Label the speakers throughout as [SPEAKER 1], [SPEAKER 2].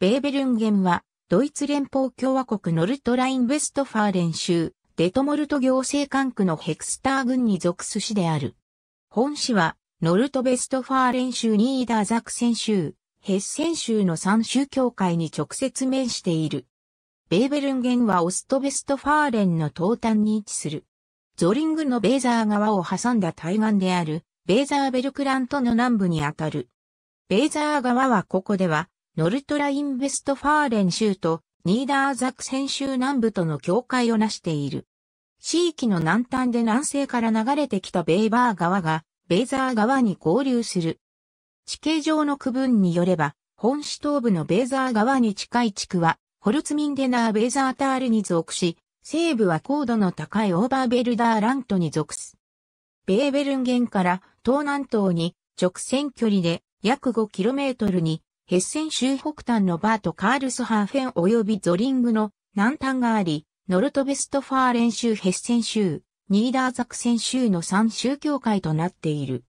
[SPEAKER 1] ベーベルンゲンは、ドイツ連邦共和国ノルトライン・ウェストファーレン州、デトモルト行政管区のヘクスター郡に属す市である。本市は、ノルトベストファーレン州ニーダーザクセン州、ヘッセン州の三州境界に直接面している。ベーベルンゲンはオストベストファーレンの東端に位置する。ゾリングのベーザー川を挟んだ対岸である、ベーザーベルクラントの南部にあたる。ベーザー川はここでは、ノルトラインベストファーレン州とニーダーザクセン州南部との境界をなしている。地域の南端で南西から流れてきたベイバー川が、ベイザー川に合流する。地形上の区分によれば、本市東部のベイザー川に近い地区は、ホルツミンデナーベイザータールに属し、西部は高度の高いオーバーベルダーラントに属す。ベーベルンゲンから東南東に直線距離で約 5km にヘッセン州北端のバート・カールスハーフェン及びゾリングの南端があり、ノルトベストファーレン州ヘッセン州、ニーダーザクセン州の3州教会となっている。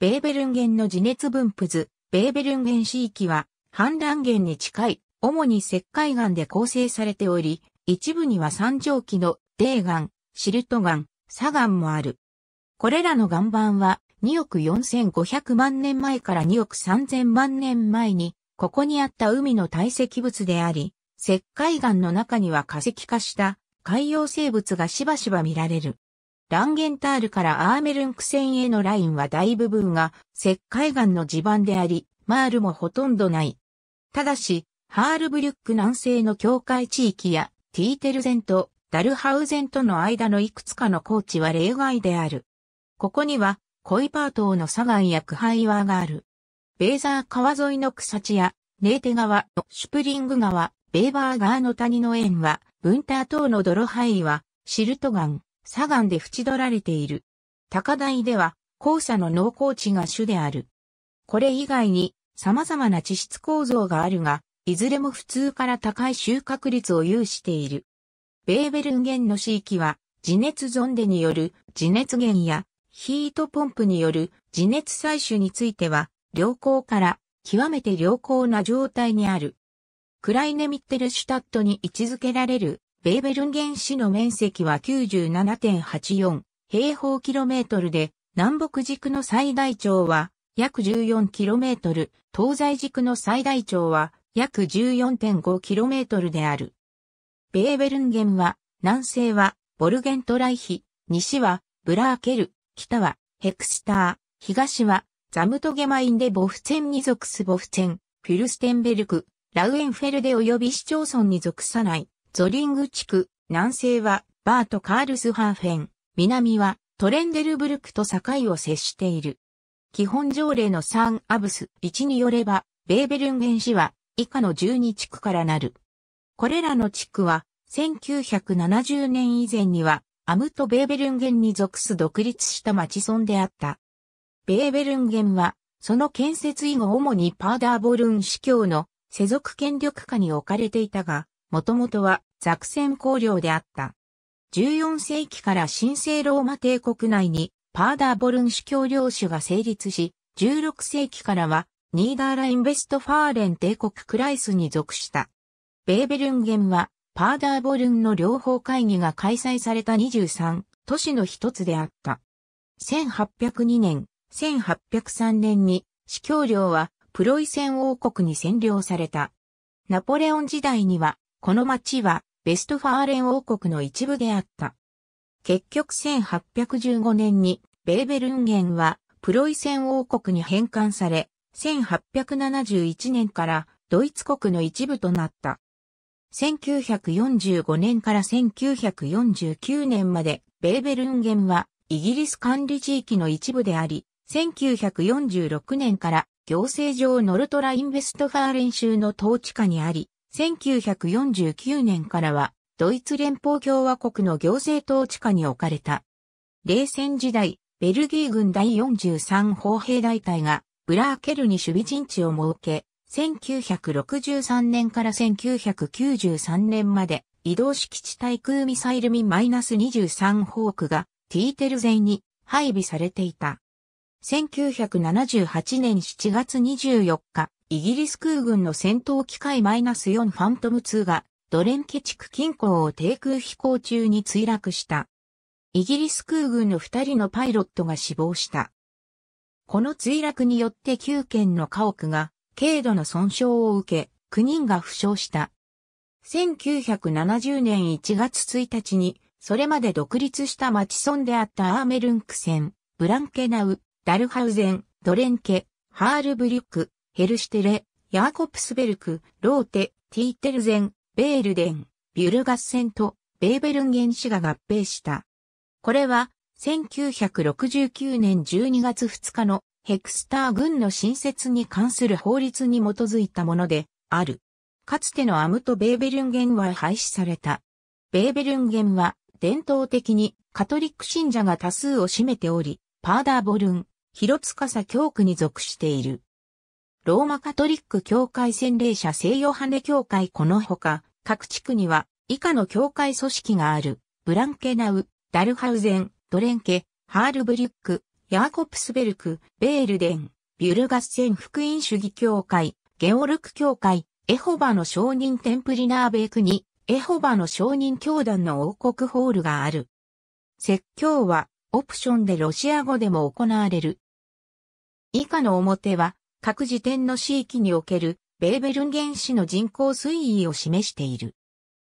[SPEAKER 1] ベーベルンゲンの地熱分布図、ベーベルンゲン市域は、氾濫源に近い、主に石灰岩で構成されており、一部には三条期のデガ岩、シルト岩、砂岩もある。これらの岩盤は、2億4500万年前から2億3000万年前に、ここにあった海の堆積物であり、石灰岩の中には化石化した海洋生物がしばしば見られる。ランゲンタールからアーメルンク線へのラインは大部分が石灰岩の地盤であり、マールもほとんどない。ただし、ハールブリュック南西の境界地域やティーテルゼンとダルハウゼンとの間のいくつかの高地は例外である。ここにはコイパー島の砂岩や苦杯岩がある。ベーザー川沿いの草地や、ネーテ川のシュプリング川、ベーバー川の谷の縁は、ブンター島の泥灰岩、シルトガン、砂岩で縁取られている。高台では、黄砂の農耕地が主である。これ以外に、様々な地質構造があるが、いずれも普通から高い収穫率を有している。ベーベルンゲンの地域は、地熱ゾンデによる地熱源やヒートポンプによる自熱採取については、良好から極めて良好な状態にある。クライネミッテルシュタットに位置づけられるベーベルンゲン市の面積は97.84平方キロメートルで、南北軸の最大長は約 14km、東西軸の最大長は約 14.5km である。ベーベルンゲンは、南西はボルゲントライヒ、西はブラーケル、北はヘクスター、東はザムトゲマインでボフチェンに属すボフチェン、フィルステンベルク、ラウエンフェルデ及び市町村に属さない、ゾリング地区、南西はバート・カールスハーフェン、南はトレンデルブルクと境を接している。基本条例のサン・アブス1によれば、ベーベルンゲン市は以下の12地区からなる。これらの地区は1970年以前にはアムト・ベーベルンゲンに属す独立した町村であった。ベーベルンゲンは、その建設以後主にパーダーボルン司教の世俗権力下に置かれていたが、もともとはザクセン公領であった。14世紀から神聖ローマ帝国内にパーダーボルン司教領主が成立し、16世紀からはニーダーラインベストファーレン帝国クライスに属した。ベーベルンゲンはパーダーボルンの両方会議が開催された23都市の一つであった。1802年、1803年に、司教領はプロイセン王国に占領された。ナポレオン時代には、この町はベストファーレン王国の一部であった。結局1815年に、ベーベルンゲンはプロイセン王国に返還され、1871年からドイツ国の一部となった。1945年から1949年まで、ベーベルンゲンはイギリス管理地域の一部であり、1946年から行政上ノルトラインベストファーレン州の統治下にあり、1949年からはドイツ連邦共和国の行政統治下に置かれた。冷戦時代、ベルギー軍第43砲兵大隊がブラーケルに守備陣地を設け、1963年から1993年まで移動式地対空ミサイルミ -23 ホークがティーテル前に配備されていた。1978年7月24日、イギリス空軍の戦闘機械 -4 ファントム2がドレンケ地区近郊を低空飛行中に墜落した。イギリス空軍の2人のパイロットが死亡した。この墜落によって9件の家屋が軽度の損傷を受け、9人が負傷した。1970年1月1日に、それまで独立した町村であったアーメルンクセン、ブランケナウ、ダルハウゼン、ドレンケ、ハールブリュック、ヘルシテレ、ヤーコプスベルク、ローテ、ティーテルゼン、ベールデン、ビュルガッセンとベーベルンゲン氏が合併した。これは1969年12月2日のヘクスター軍の新設に関する法律に基づいたものである。かつてのアムト・ベーベルンゲンは廃止された。ベーベルンゲンは伝統的にカトリック信者が多数を占めており、パーダーボルン、広サ教区に属している。ローマカトリック教会洗礼者西ヨハネ教会このほか、各地区には以下の教会組織がある、ブランケナウ、ダルハウゼン、ドレンケ、ハールブリュック、ヤーコプスベルク、ベールデン、ビュルガッセン福音主義協会、ゲオルク協会、エホバの証人テンプリナーベイクに、エホバの証人教団の王国ホールがある。説教は、オプションでロシア語でも行われる。以下の表は、各時点の地域における、ベーベルン原子の人口推移を示している。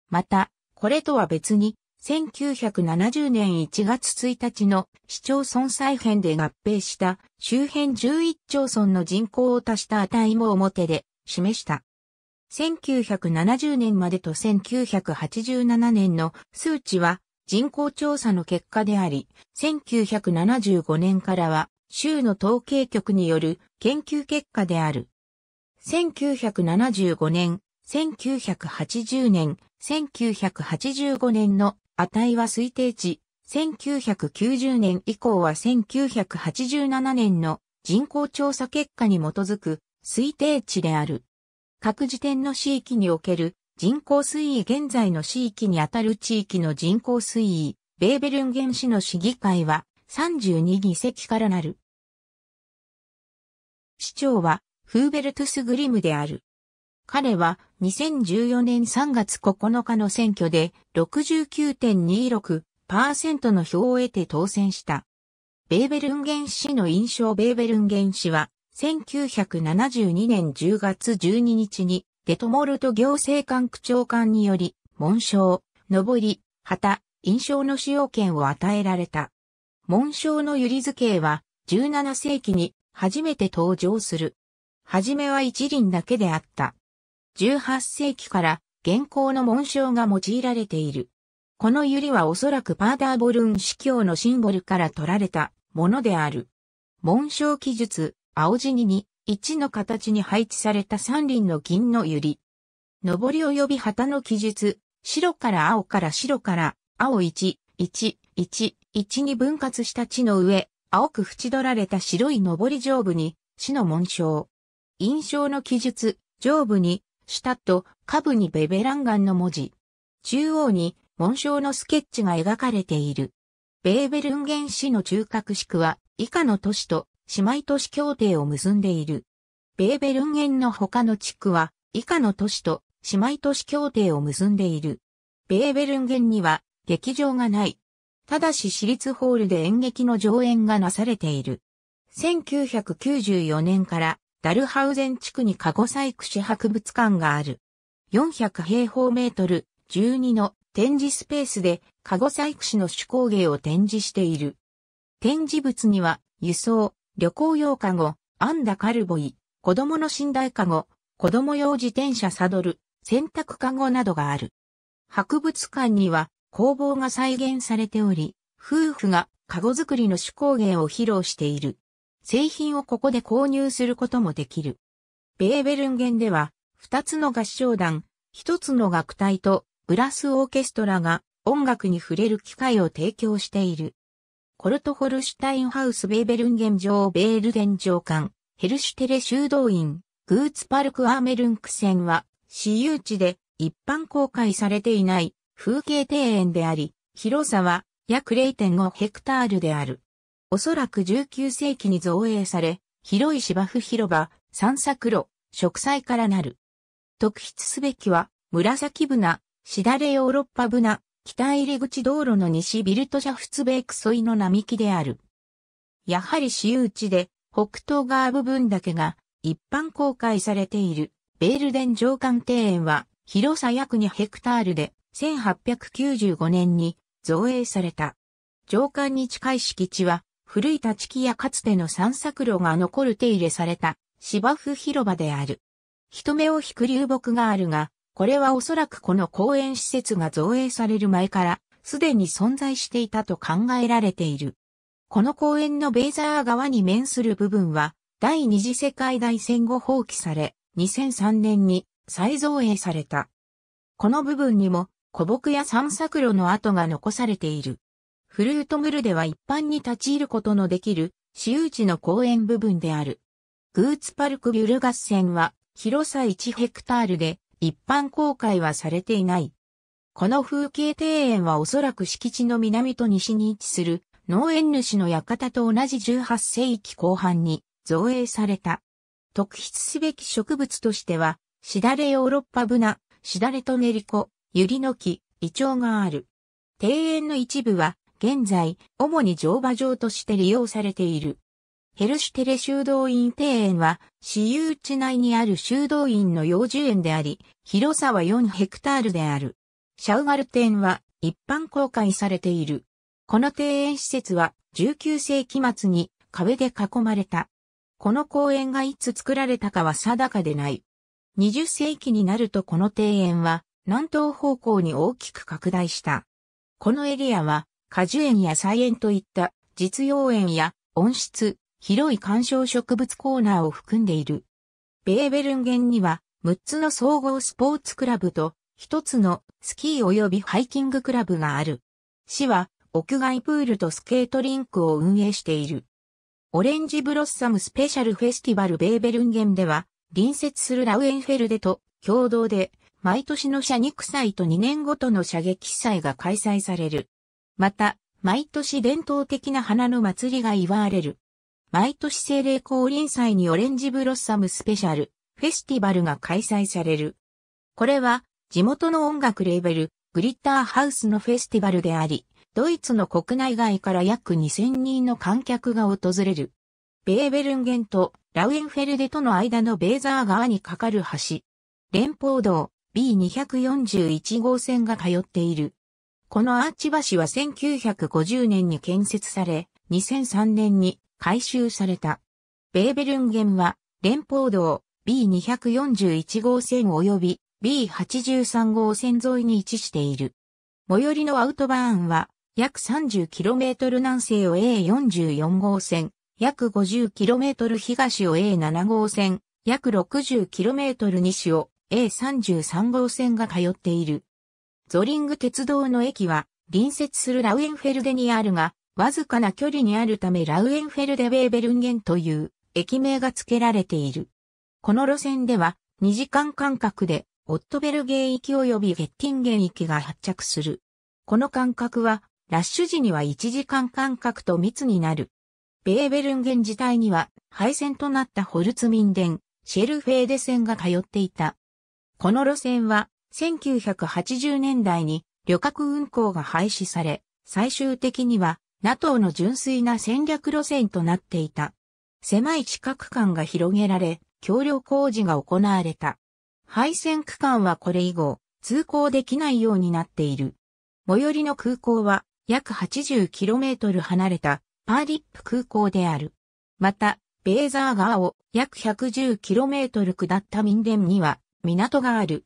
[SPEAKER 1] また、これとは別に、1970年1月1日の市町村再編で合併した周辺11町村の人口を足した値も表で示した。1970年までと1987年の数値は人口調査の結果であり、1975年からは州の統計局による研究結果である。1975年、1980年、1985年の値は推定値、1990年以降は1987年の人口調査結果に基づく推定値である。各時点の地域における人口推移現在の地域にあたる地域の人口推移、ベーベルンゲン市の市議会は32議席からなる。市長はフーベルトゥス・グリムである。彼は2014年3月9日の選挙で69.26%の票を得て当選した。ベーベルンゲン氏の印象ベーベルンゲン氏は1972年10月12日にデトモルト行政官区長官により紋章、上り、旗、印象の使用権を与えられた。紋章の百合図形は17世紀に初めて登場する。はじめは一輪だけであった。18世紀から現行の紋章が用いられている。この百合はおそらくパーダーボルン司教のシンボルから取られたものである。紋章記述、青地にに、1の形に配置された三輪の銀の百合。上り及び旗の記述、白から青から白から青1、1、1、1に分割した地の上、青く縁取られた白い上り上部に、死の紋章。印象の記述、上部に、下と下部にベベランガンの文字。中央に紋章のスケッチが描かれている。ベーベルンゲン市の中核地区は以下の都市と姉妹都市協定を結んでいる。ベーベルンゲンの他の地区は以下の都市と姉妹都市協定を結んでいる。ベーベルンゲンには劇場がない。ただし私立ホールで演劇の上演がなされている。1994年からダルハウゼン地区にカゴ細工市博物館がある。400平方メートル12の展示スペースでカゴ細工市の手工芸を展示している。展示物には輸送、旅行用カゴ、アンダカルボイ、子供の寝台カゴ、子供用自転車サドル、洗濯カゴなどがある。博物館には工房が再現されており、夫婦がカゴ作りの手工芸を披露している。製品をここで購入することもできる。ベーベルンゲンでは、二つの合唱団、一つの楽隊とブラスオーケストラが音楽に触れる機会を提供している。コルトホルシュタインハウスベーベルンゲン城ベールデン城館、ヘルシュテレ修道院、グーツパルクアーメルンクセンは、私有地で一般公開されていない風景庭園であり、広さは約0.5ヘクタールである。おそらく19世紀に造営され、広い芝生広場、散策路、植栽からなる。特筆すべきは、紫ブナ、しだれヨーロッパブナ、北入り口道路の西ビルトシャフツベークソいの並木である。やはり私有地で、北東側部分だけが一般公開されている、ベールデン上官庭園は、広さ約2ヘクタールで、1895年に造営された。上官に近い敷地は、古い立ち木やかつての散策路が残る手入れされた芝生広場である。人目を引く流木があるが、これはおそらくこの公園施設が造営される前からすでに存在していたと考えられている。この公園のベイザー側に面する部分は第二次世界大戦後放棄され、2003年に再造営された。この部分にも古木や散策路の跡が残されている。フルートムルでは一般に立ち入ることのできる、私有地の公園部分である。グーツパルクビュル合戦は、広さ1ヘクタールで、一般公開はされていない。この風景庭園はおそらく敷地の南と西に位置する、農園主の館と同じ18世紀後半に造営された。特筆すべき植物としては、しだれヨーロッパブナ、しだれトネリコ、ユリノキ、イチョウがある。庭園の一部は、現在、主に乗馬場として利用されている。ヘルシュテレ修道院庭園は、私有地内にある修道院の幼児園であり、広さは4ヘクタールである。シャウガル店は一般公開されている。この庭園施設は19世紀末に壁で囲まれた。この公園がいつ作られたかは定かでない。20世紀になるとこの庭園は南東方向に大きく拡大した。このエリアは果樹園や菜園といった実用園や温室、広い観賞植物コーナーを含んでいる。ベーベルンゲンには6つの総合スポーツクラブと1つのスキー及びハイキングクラブがある。市は屋外プールとスケートリンクを運営している。オレンジブロッサムスペシャルフェスティバルベーベルンゲンでは隣接するラウエンフェルデと共同で毎年の射肉祭と2年ごとの射撃祭が開催される。また、毎年伝統的な花の祭りが祝われる。毎年精霊降臨祭にオレンジブロッサムスペシャル、フェスティバルが開催される。これは、地元の音楽レーベル、グリッターハウスのフェスティバルであり、ドイツの国内外から約2000人の観客が訪れる。ベーベルンゲンとラウエンフェルデとの間のベーザー川に架かる橋。連邦道 B241 号線が通っている。このアーチ橋は1950年に建設され、2003年に改修された。ベーベルンゲンは、連邦道 B241 号線及び B83 号線沿いに位置している。最寄りのアウトバーンは、約 30km 南西を A44 号線、約 50km 東を A7 号線、約 60km 西を A33 号線が通っている。ゾリング鉄道の駅は、隣接するラウエンフェルデにあるが、わずかな距離にあるためラウエンフェルデ・ベーベルンゲンという駅名が付けられている。この路線では2時間間隔でオットベルゲー行き及びゲッティンゲン行きが発着する。この間隔はラッシュ時には1時間間隔と密になる。ベーベルンゲン自体には廃線となったホルツミンデン、シェルフェーデ線が通っていた。この路線は1980年代に旅客運行が廃止され、最終的には NATO の純粋な戦略路線となっていた。狭い地殻間が広げられ、橋梁工事が行われた。廃線区間はこれ以後、通行できないようになっている。最寄りの空港は約 80km 離れたパーリップ空港である。また、ベーザー川を約 110km 下った民電には港がある。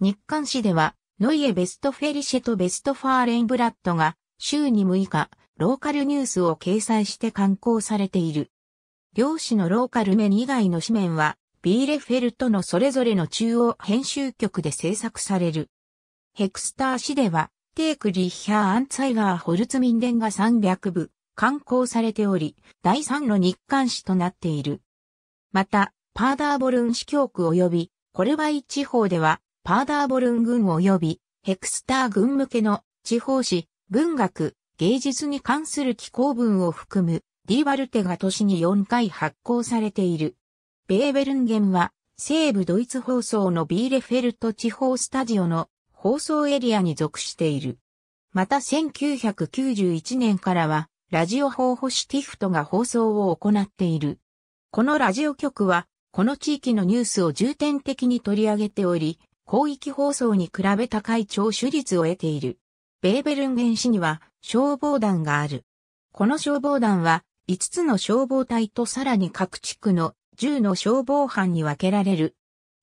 [SPEAKER 1] 日刊誌では、ノイエ・ベストフェリシェとベストファーレンブラッドが、週に6日、ローカルニュースを掲載して刊行されている。両紙のローカル面以外の紙面は、ビーレフェルトのそれぞれの中央編集局で制作される。ヘクスター誌では、テークリッヒャー・アンツァイガー・ホルツミンデンが300部、刊行されており、第3の日刊誌となっている。また、パーダーボルン市教区及び、コルバイ地方では、パーダーボルン軍及びヘクスター軍向けの地方紙、文学、芸術に関する寄稿文を含むディ・ーバルテが年に4回発行されている。ベーベルンゲンは西部ドイツ放送のビーレフェルト地方スタジオの放送エリアに属している。また1991年からはラジオ放保シティフトが放送を行っている。このラジオ局はこの地域のニュースを重点的に取り上げており、広域放送に比べ高い聴取率を得ている。ベーベルンゲン市には消防団がある。この消防団は5つの消防隊とさらに各地区の10の消防班に分けられる。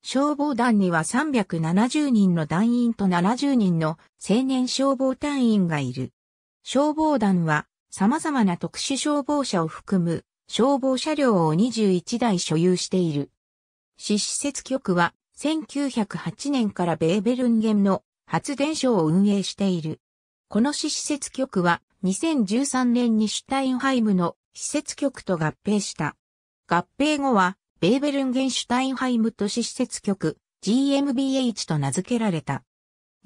[SPEAKER 1] 消防団には370人の団員と70人の青年消防隊員がいる。消防団は様々な特殊消防車を含む消防車両を21台所有している。市施設局は1908年からベーベルンゲンの発電所を運営している。この市施設局は2013年にシュタインハイムの施設局と合併した。合併後はベーベルンゲンシュタインハイム都市施設局 GMBH と名付けられた。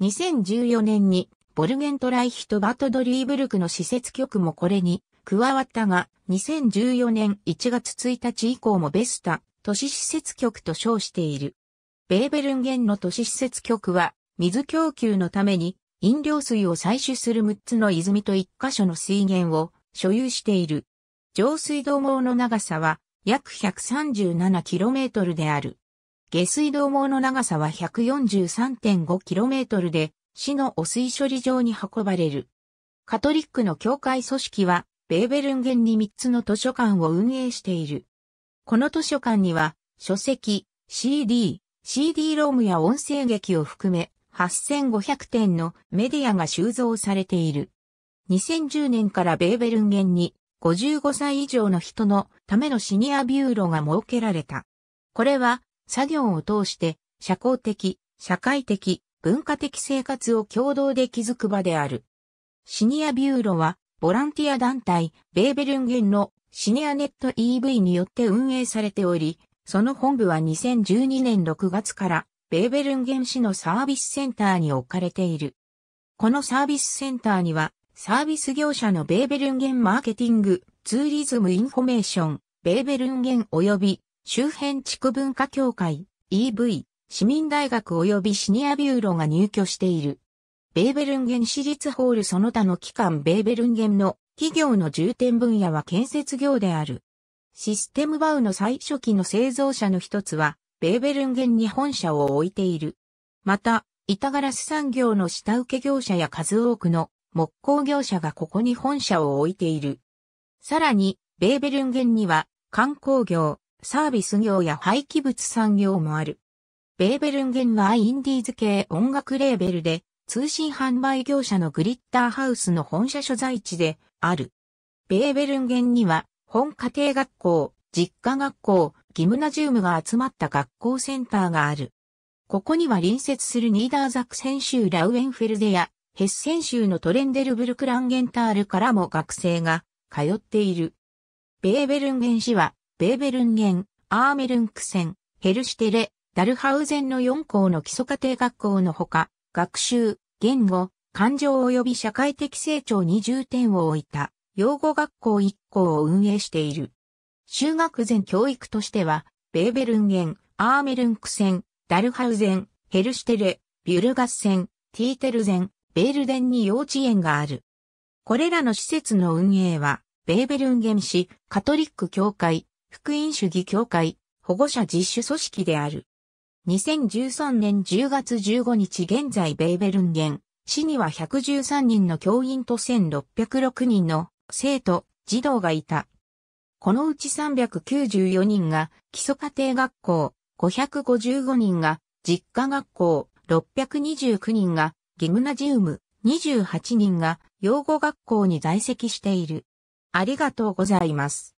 [SPEAKER 1] 2014年にボルゲントライヒとバトドリーブルクの施設局もこれに加わったが、2014年1月1日以降もベスタ都市施設局と称している。ベーベルンゲンの都市施設局は、水供給のために、飲料水を採取する6つの泉と1箇所の水源を所有している。上水道網の長さは約 137km である。下水道網の長さは 143.5km で、市の汚水処理場に運ばれる。カトリックの教会組織は、ベーベルンゲンに3つの図書館を運営している。この図書館には、書籍、CD、CD ロームや音声劇を含め8500点のメディアが収蔵されている。2010年からベーベルンゲンに55歳以上の人のためのシニアビューロが設けられた。これは作業を通して社交的、社会的、文化的生活を共同で築く場である。シニアビューロはボランティア団体ベーベルンゲンのシニアネット EV によって運営されており、その本部は2012年6月からベーベルンゲン市のサービスセンターに置かれている。このサービスセンターにはサービス業者のベーベルンゲンマーケティング、ツーリズムインフォメーション、ベーベルンゲン及び周辺地区文化協会、EV、市民大学及びシニアビューロが入居している。ベーベルンゲン市立ホールその他の機関ベーベルンゲンの企業の重点分野は建設業である。システムバウの最初期の製造者の一つは、ベーベルンゲンに本社を置いている。また、板ガラス産業の下請け業者や数多くの木工業者がここに本社を置いている。さらに、ベーベルンゲンには観光業、サービス業や廃棄物産業もある。ベーベルンゲンはインディーズ系音楽レーベルで通信販売業者のグリッターハウスの本社所在地である。ベーベルンゲンには本家庭学校、実家学校、ギムナジウムが集まった学校センターがある。ここには隣接するニーダーザクセン州ラウエンフェルデや、ヘッセン州のトレンデルブルクランゲンタールからも学生が通っている。ベーベルンゲン市は、ベーベルンゲン、アーメルンクセン、ヘルシテレ、ダルハウゼンの4校の基礎家庭学校のほか、学習、言語、感情及び社会的成長に重点を置いた養護学校1校を運営している。修学前教育としては、ベーベルンゲン、アーメルンクセン、ダルハウゼン、ヘルシュテレ、ビュルガッセン、ティーテルゼン、ベールデンに幼稚園がある。これらの施設の運営は、ベーベルンゲン市、カトリック教会、福音主義教会、保護者実習組織である。2013年10月15日現在ベーベルンゲン、市には113人の教員と1606人の生徒、児童がいた。このうち394人が基礎家庭学校、555人が実家学校、629人がギムナジウム、28人が養護学校に在籍している。ありがとうございます。